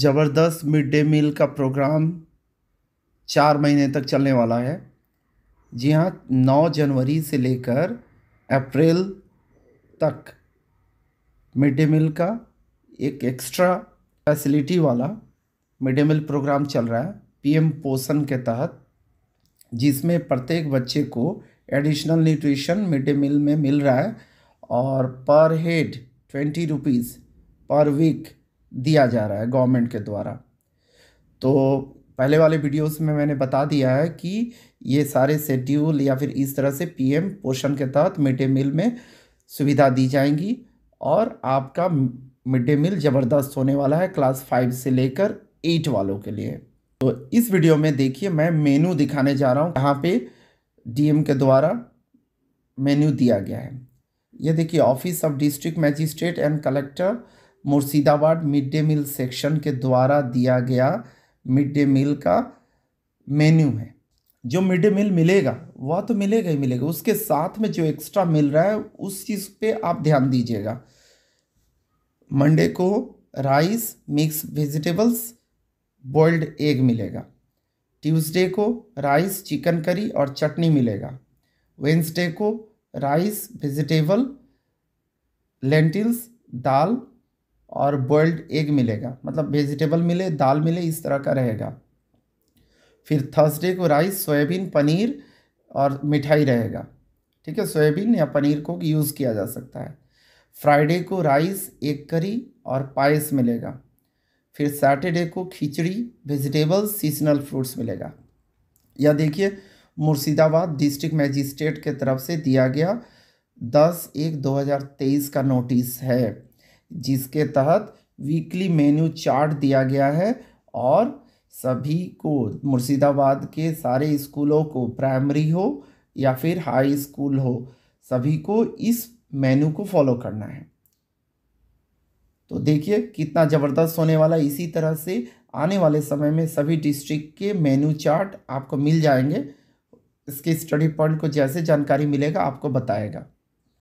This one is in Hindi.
ज़बरदस्त मिड डे मील का प्रोग्राम चार महीने तक चलने वाला है जी हाँ नौ जनवरी से लेकर अप्रैल तक मिड डे मील का एक एक्स्ट्रा फैसिलिटी वाला मिड डे मील प्रोग्राम चल रहा है पीएम पोषण के तहत जिसमें प्रत्येक बच्चे को additional nutrition mid day meal में मिल रहा है और per head twenty rupees per week दिया जा रहा है गवर्नमेंट के द्वारा तो पहले वाले वीडियोस में मैंने बता दिया है कि ये सारे शेड्यूल या फिर इस तरह से पीएम पोषण के तहत मिड डे मील में सुविधा दी जाएंगी और आपका मिड डे मील ज़बरदस्त होने वाला है क्लास फाइव से लेकर एट वालों के लिए तो इस वीडियो में देखिए मैं मेनू दिखाने जा रहा हूँ यहाँ पे डीएम के द्वारा मेन्यू दिया गया है ये देखिए office of district magistrate and collector Murshidabad mid day meal section के द्वारा दिया गया मिड डे मील का मेन्यू है जो मिड डे मील मिलेगा वह तो मिलेगा ही मिलेगा उसके साथ में जो एक्स्ट्रा मिल रहा है उस चीज़ पे आप ध्यान दीजिएगा मंडे को rice mix vegetables boiled egg मिलेगा ट्यूसडे को राइस चिकन करी और चटनी मिलेगा वेंसडे को राइस वेजिटेबल लेंटिल्स दाल और बॉयल्ड एग मिलेगा मतलब वेजिटेबल मिले दाल मिले इस तरह का रहेगा फिर थर्सडे को राइस सोयाबीन पनीर और मिठाई रहेगा ठीक है सोयाबीन या पनीर को यूज़ किया जा सकता है फ्राइडे को राइस एग करी और पायस मिलेगा फिर सैटरडे को खिचड़ी वेजिटेबल्स सीजनल फ्रूट्स मिलेगा या देखिए मुर्शिदाबाद डिस्ट्रिक्ट मैजिस्ट्रेट के तरफ से दिया गया दस एक दो हज़ार तेईस का नोटिस है जिसके तहत वीकली मेन्यू चार्ट दिया गया है और सभी को मुर्शिदाबाद के सारे स्कूलों को प्राइमरी हो या फिर हाई स्कूल हो सभी को इस मेन्यू को फॉलो करना है तो देखिए कितना ज़बरदस्त होने वाला इसी तरह से आने वाले समय में सभी डिस्ट्रिक्ट के मेन्यू चार्ट आपको मिल जाएंगे इसके स्टडी पॉइंट को जैसे जानकारी मिलेगा आपको बताएगा